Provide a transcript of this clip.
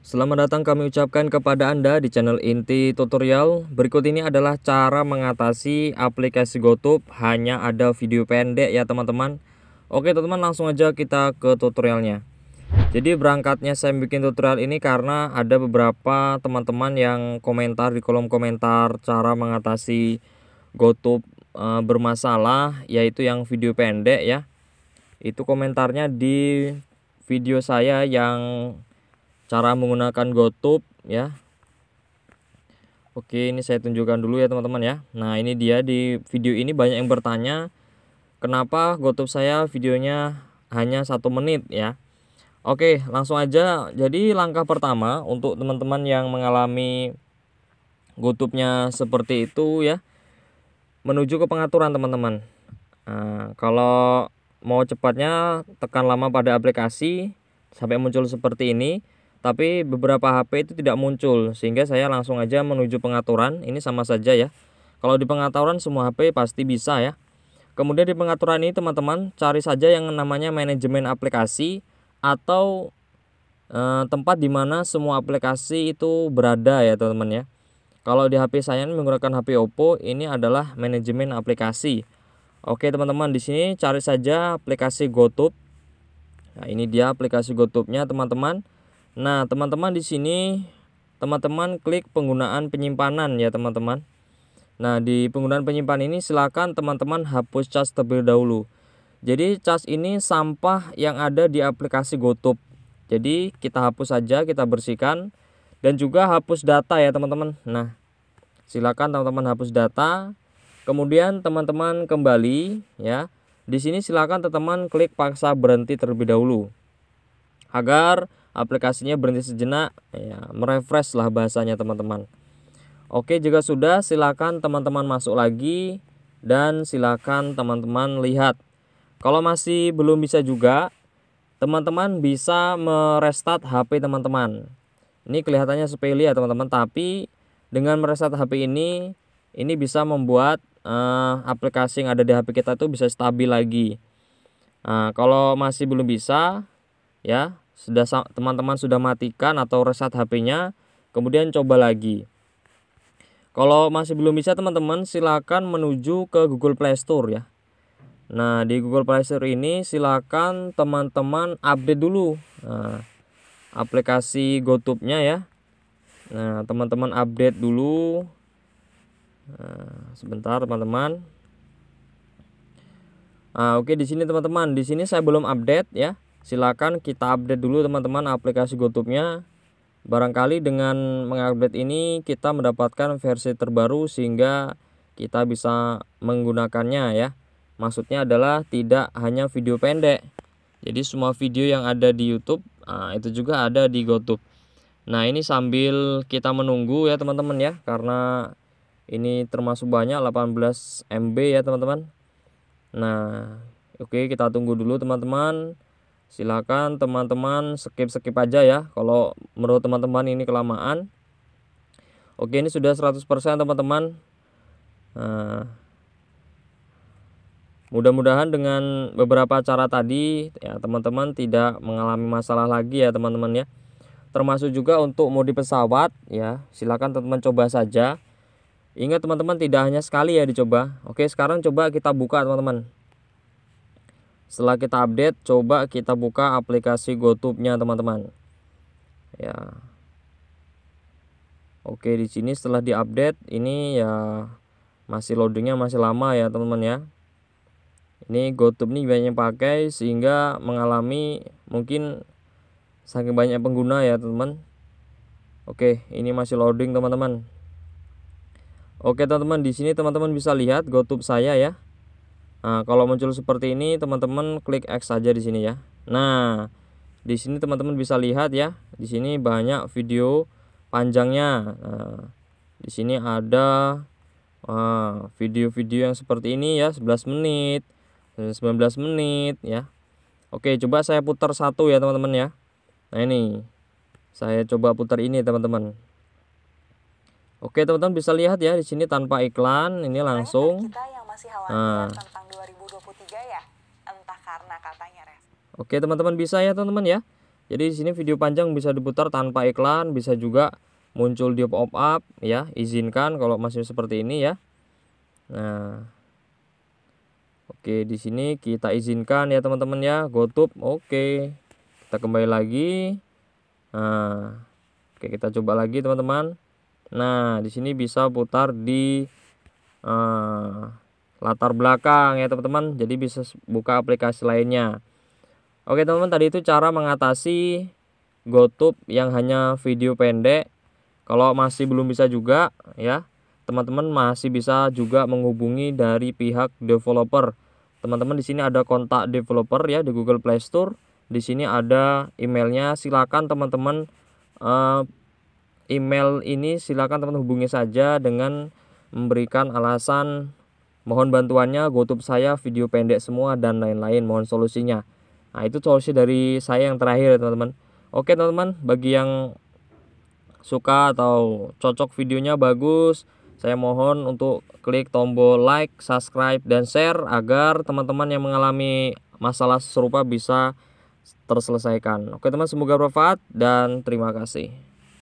Selamat datang kami ucapkan kepada Anda di channel inti tutorial Berikut ini adalah cara mengatasi aplikasi GoTube Hanya ada video pendek ya teman-teman Oke teman-teman langsung aja kita ke tutorialnya Jadi berangkatnya saya bikin tutorial ini karena ada beberapa teman-teman yang komentar di kolom komentar Cara mengatasi GoTube e, bermasalah yaitu yang video pendek ya Itu komentarnya di video saya yang cara menggunakan gotub ya. Oke, ini saya tunjukkan dulu ya teman-teman ya. Nah, ini dia di video ini banyak yang bertanya kenapa gotub saya videonya hanya satu menit ya. Oke, langsung aja. Jadi langkah pertama untuk teman-teman yang mengalami gotubnya seperti itu ya, menuju ke pengaturan teman-teman. Nah, kalau mau cepatnya tekan lama pada aplikasi sampai muncul seperti ini tapi beberapa HP itu tidak muncul sehingga saya langsung aja menuju pengaturan ini sama saja ya kalau di pengaturan semua HP pasti bisa ya kemudian di pengaturan ini teman-teman cari saja yang namanya manajemen aplikasi atau e, tempat di mana semua aplikasi itu berada ya teman-teman ya kalau di HP saya menggunakan HP Oppo ini adalah manajemen aplikasi Oke teman-teman di sini cari saja aplikasi GoTube Nah, ini dia aplikasi GoTube-nya teman-teman. Nah, teman-teman di sini teman-teman klik penggunaan penyimpanan ya, teman-teman. Nah, di penggunaan penyimpanan ini silakan teman-teman hapus cas terlebih dahulu. Jadi, cas ini sampah yang ada di aplikasi GoTop. Jadi, kita hapus saja, kita bersihkan dan juga hapus data ya, teman-teman. Nah, silakan teman-teman hapus data. Kemudian teman-teman kembali ya. Di sini silakan teman-teman klik paksa berhenti terlebih dahulu. Agar aplikasinya berhenti sejenak ya merefresh lah bahasanya teman-teman oke jika sudah silakan teman-teman masuk lagi dan silakan teman-teman lihat kalau masih belum bisa juga teman-teman bisa merestart HP teman-teman ini kelihatannya sepele ya teman-teman tapi dengan merestart HP ini ini bisa membuat uh, aplikasi yang ada di HP kita itu bisa stabil lagi nah, kalau masih belum bisa ya sudah teman-teman sudah matikan atau reset HP-nya, kemudian coba lagi. Kalau masih belum bisa teman-teman silakan menuju ke Google Play Store ya. Nah, di Google Play Store ini silakan teman-teman update dulu. Nah, aplikasi GoTube-nya ya. Nah, teman-teman update dulu. Nah, sebentar teman-teman. Nah, oke di sini teman-teman, di sini saya belum update ya silakan kita update dulu teman-teman aplikasi GoTube-nya. Barangkali dengan mengupdate ini kita mendapatkan versi terbaru sehingga kita bisa menggunakannya ya. Maksudnya adalah tidak hanya video pendek. Jadi semua video yang ada di YouTube nah, itu juga ada di GoTube. Nah, ini sambil kita menunggu ya teman-teman ya karena ini termasuk banyak 18 MB ya teman-teman. Nah, oke kita tunggu dulu teman-teman silakan teman-teman skip-skip aja ya kalau menurut teman-teman ini kelamaan oke ini sudah 100% teman-teman nah, mudah-mudahan dengan beberapa cara tadi ya teman-teman tidak mengalami masalah lagi ya teman-teman ya termasuk juga untuk mode pesawat ya silakan teman-teman coba saja Ingat teman-teman tidak hanya sekali ya dicoba. Oke, sekarang coba kita buka teman-teman setelah kita update coba kita buka aplikasi gotubnya teman-teman ya Oke di sini setelah diupdate ini ya masih loadingnya masih lama ya teman-teman ya ini gotub ini banyak pakai sehingga mengalami mungkin saking banyak pengguna ya teman-teman Oke ini masih loading teman-teman Oke teman-teman di sini teman-teman bisa lihat gotub saya ya Nah, kalau muncul seperti ini, teman-teman klik X saja di sini ya. Nah, di sini teman-teman bisa lihat ya, di sini banyak video panjangnya. Nah, di sini ada ah, video-video yang seperti ini ya, 11 menit, 19 menit ya. Oke, coba saya putar satu ya teman-teman ya. Nah, ini. Saya coba putar ini teman-teman. Oke, teman-teman bisa lihat ya di sini tanpa iklan, ini langsung. Nah, ya? Entah karena katanya, Res. Oke, teman-teman bisa ya, teman-teman ya. Jadi di sini video panjang bisa diputar tanpa iklan, bisa juga muncul di pop up ya. Izinkan kalau masih seperti ini ya. Nah. Oke, di sini kita izinkan ya, teman-teman ya. GoTube. Oke. Kita kembali lagi. Nah. Oke, kita coba lagi, teman-teman. Nah, di sini bisa putar di uh, latar belakang ya teman-teman jadi bisa buka aplikasi lainnya oke teman-teman tadi itu cara mengatasi GoTube yang hanya video pendek kalau masih belum bisa juga ya teman-teman masih bisa juga menghubungi dari pihak developer teman-teman di sini ada kontak developer ya di Google Play Store di sini ada emailnya silakan teman-teman eh, email ini silakan teman hubungi saja dengan memberikan alasan Mohon bantuannya, gotup saya, video pendek semua, dan lain-lain. Mohon solusinya. Nah, itu solusi dari saya yang terakhir, teman-teman. Oke, teman-teman, bagi yang suka atau cocok videonya bagus, saya mohon untuk klik tombol like, subscribe, dan share agar teman-teman yang mengalami masalah serupa bisa terselesaikan. Oke, teman, semoga bermanfaat dan terima kasih.